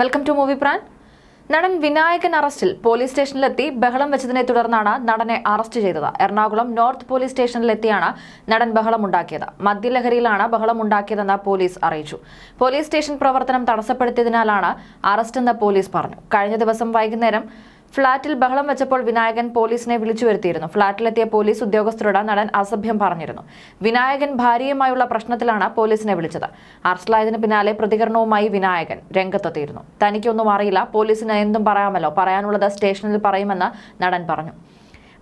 welcome to movie PRAN നടൻ വിനായകൻ അറസ്റ്റിൽ police സ്റ്റേഷനിലെത്തി ബഹളം വെച്ചതിനെ തുടർന്നാണ് നടനെ അറസ്റ്റ് ചെയ്തത് എറണാകുളം നോർത്ത് പോലീസ് സ്റ്റേഷനിലെത്തിയാണ് നടൻ ബഹളമുണ്ടാക്കിയത് മദ്യലഹരിയിലാണ് ബഹളമുണ്ടാക്കിയതെന്ന് പോലീസ് അറിയിച്ചു പോലീസ് സ്റ്റേഷൻ പ്രവർത്തനം തടസ്സപ്പെടുത്തിയതിനാലാണ് അറസ്റ്റെന്ന് പോലീസ് പറഞ്ഞു കഴിഞ്ഞ ദിവസം വൈകുന്നേരം ഫ്ളാറ്റിൽ ബഹളം വെച്ചപ്പോൾ വിനായകൻ പോലീസിനെ വിളിച്ചു വരുത്തിയിരുന്നു ഫ്ളാറ്റിലെത്തിയ പോലീസ് ഉദ്യോഗസ്ഥരോട് നടൻ അസഭ്യം പറഞ്ഞിരുന്നു വിനായകൻ ഭാര്യയുമായുള്ള പ്രശ്നത്തിലാണ് പോലീസിനെ വിളിച്ചത് അറസ്റ്റിലായതിനു പിന്നാലെ പ്രതികരണവുമായി വിനായകൻ രംഗത്തെത്തിയിരുന്നു തനിക്കൊന്നും അറിയില്ല പോലീസിന് എന്തും പറയാമല്ലോ പറയാനുള്ളത് സ്റ്റേഷനിൽ പറയുമെന്ന് നടൻ പറഞ്ഞു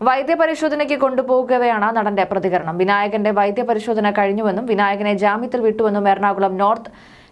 വൈദ്യപരിശോധനയ്ക്ക് കൊണ്ടുപോകുകയാണ് നടന്റെ പ്രതികരണം വിനായകന്റെ വൈദ്യപരിശോധന കഴിഞ്ഞുവെന്നും വിനായകനെ ജാമ്യത്തിൽ വിട്ടുവെന്നും എറണാകുളം നോർത്ത്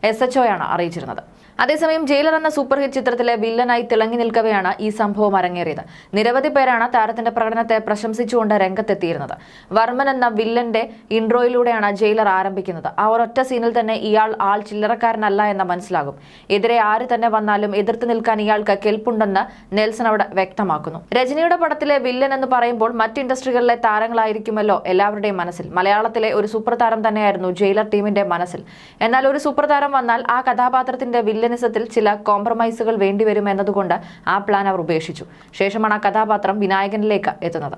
എസ് എച്ച്ഒയാണ് അറിയിച്ചിരുന്നത് അതേസമയം ജയിലർ എന്ന സൂപ്പർ ഹിറ്റ് ചിത്രത്തിലെ വില്ലനായി തിളങ്ങി നിൽക്കവെയാണ് ഈ സംഭവം അരങ്ങേറിയത് നിരവധി പേരാണ് താരത്തിന്റെ പ്രകടനത്തെ പ്രശംസിച്ചുകൊണ്ട് രംഗത്തെത്തിയിരുന്നത് വർമ്മൻ എന്ന വില്ലന്റെ ഇൻട്രോയിലൂടെയാണ് ജയിലർ ആരംഭിക്കുന്നത് ആ ഒരൊറ്റ സീനിൽ തന്നെ ഇയാൾ ആൾ ചില്ലറക്കാരനല്ല എന്ന് മനസ്സിലാകും എതിരെ ആര് തന്നെ വന്നാലും എതിർത്ത് നിൽക്കാൻ ഇയാൾക്ക് കെൽപ്പുണ്ടെന്ന് നെൽസൺ അവിടെ വ്യക്തമാക്കുന്നു രജനിയുടെ പടത്തിലെ വില്ലൻ എന്ന് പറയുമ്പോൾ മറ്റ് ഇൻഡസ്ട്രികളിലെ താരങ്ങളായിരിക്കുമല്ലോ എല്ലാവരുടെയും മനസ്സിൽ മലയാളത്തിലെ ഒരു സൂപ്പർ താരം തന്നെയായിരുന്നു ജയിലർ ടീമിന്റെ മനസ്സിൽ എന്നാൽ ഒരു സൂപ്പർ താരം വന്നാൽ ആ കഥാപാത്രത്തിന്റെ വില്ലൻ വില്ലനിസത്തിൽ ചില കോംപ്രമൈസുകൾ വേണ്ടിവരും എന്നതുകൊണ്ട് ആ പ്ലാൻ അവർ ഉപേക്ഷിച്ചു ശേഷമാണ് ആ കഥാപാത്രം വിനായകനിലേക്ക് എത്തുന്നത്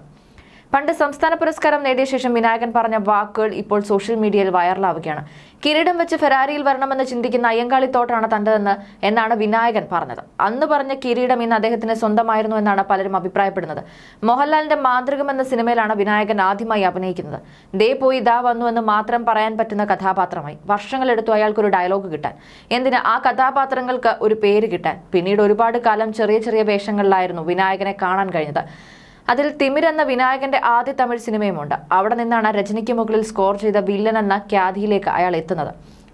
പണ്ട് സംസ്ഥാന പുരസ്കാരം നേടിയ ശേഷം വിനായകൻ പറഞ്ഞ വാക്കുകൾ ഇപ്പോൾ സോഷ്യൽ മീഡിയയിൽ വൈറലാവുകയാണ് കിരീടം വെച്ച് ഫെരാരിയിൽ വരണമെന്ന് ചിന്തിക്കുന്ന അയ്യങ്കാളിത്തോട്ടാണ് തൻ്റെതെന്ന് എന്നാണ് വിനായകൻ പറഞ്ഞത് അന്ന് പറഞ്ഞ കിരീടം ഇന്ന് അദ്ദേഹത്തിന് സ്വന്തമായിരുന്നു എന്നാണ് പലരും അഭിപ്രായപ്പെടുന്നത് മോഹൻലാലിന്റെ മാന്ത്രികം എന്ന സിനിമയിലാണ് വിനായകൻ ആദ്യമായി അഭിനയിക്കുന്നത് ദേ പോയി ദാ വന്നു എന്ന് മാത്രം പറയാൻ പറ്റുന്ന കഥാപാത്രമായി വർഷങ്ങളെടുത്തു ഒരു ഡയലോഗ് കിട്ടാൻ എന്തിന് ആ കഥാപാത്രങ്ങൾക്ക് ഒരു പേര് കിട്ടാൻ പിന്നീട് ഒരുപാട് കാലം ചെറിയ ചെറിയ വേഷങ്ങളിലായിരുന്നു വിനായകനെ കാണാൻ കഴിഞ്ഞത് അതിൽ തിമിർ എന്ന വിനായകന്റെ ആദ്യ തമിഴ് സിനിമയുമുണ്ട് അവിടെ നിന്നാണ് രജനിക്ക് മുകളിൽ സ്കോർ ചെയ്ത വില്ലൻ എന്ന ഖ്യാതിയിലേക്ക് അയാൾ എത്തുന്നത്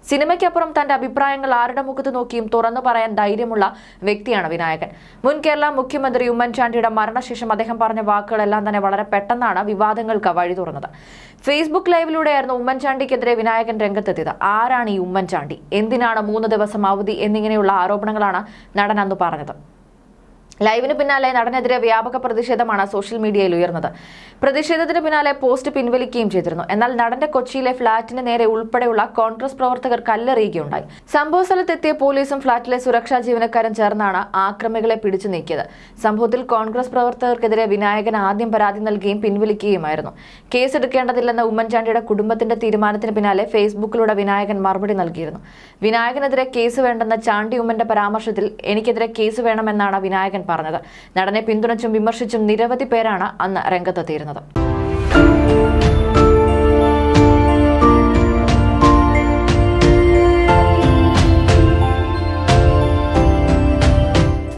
സിനിമയ്ക്കപ്പുറം തന്റെ അഭിപ്രായങ്ങൾ ആരുടെ മുഖത്ത് നോക്കിയും തുറന്നു പറയാൻ ധൈര്യമുള്ള വ്യക്തിയാണ് വിനായകൻ മുൻ കേരള മുഖ്യമന്ത്രി ഉമ്മൻചാണ്ടിയുടെ മരണശേഷം അദ്ദേഹം പറഞ്ഞ വാക്കുകളെല്ലാം തന്നെ വളരെ പെട്ടെന്നാണ് വിവാദങ്ങൾക്ക് വഴി തുറന്നത് ഫേസ്ബുക്ക് ലൈവിലൂടെയായിരുന്നു ഉമ്മൻചാണ്ടിക്കെതിരെ വിനായകൻ രംഗത്തെത്തിയത് ആരാണ് ഈ ഉമ്മൻചാണ്ടി എന്തിനാണ് മൂന്ന് ദിവസം അവധി എന്നിങ്ങനെയുള്ള ആരോപണങ്ങളാണ് നടൻ അന്ന് പറഞ്ഞത് ലൈവിന് പിന്നാലെ നടനെതിരെ വ്യാപക പ്രതിഷേധമാണ് സോഷ്യൽ മീഡിയയിൽ ഉയർന്നത് പ്രതിഷേധത്തിന് പിന്നാലെ പോസ്റ്റ് പിൻവലിക്കുകയും ചെയ്തിരുന്നു എന്നാൽ നടന്റെ കൊച്ചിയിലെ ഫ്ളാറ്റിന് നേരെ ഉൾപ്പെടെയുള്ള കോൺഗ്രസ് പ്രവർത്തകർ കല്ലെറിയുകയുണ്ടായി സംഭവ സ്ഥലത്തെത്തിയ പോലീസും ഫ്ളാറ്റിലെ സുരക്ഷാ ജീവനക്കാരും ചേർന്നാണ് ആക്രമികളെ പിടിച്ചു നീക്കിയത് സംഭവത്തിൽ കോൺഗ്രസ് പ്രവർത്തകർക്കെതിരെ വിനായകൻ ആദ്യം പരാതി നൽകുകയും പിൻവലിക്കുകയുമായിരുന്നു കേസെടുക്കേണ്ടതില്ലെന്ന ഉമ്മൻചാണ്ടിയുടെ കുടുംബത്തിന്റെ തീരുമാനത്തിന് പിന്നാലെ ഫേസ്ബുക്കിലൂടെ വിനായകൻ മറുപടി നൽകിയിരുന്നു വിനായകനെതിരെ കേസ് വേണ്ടെന്ന ചാണ്ടി ഉമ്മന്റെ പരാമർശത്തിൽ എനിക്കെതിരെ കേസ് വേണമെന്നാണ് വിനായകൻ പറഞ്ഞത് നടനെ പിന്തുണച്ചും വിമർശിച്ചും നിരവധി പേരാണ് അന്ന് രംഗത്തെത്തിയിരുന്നത്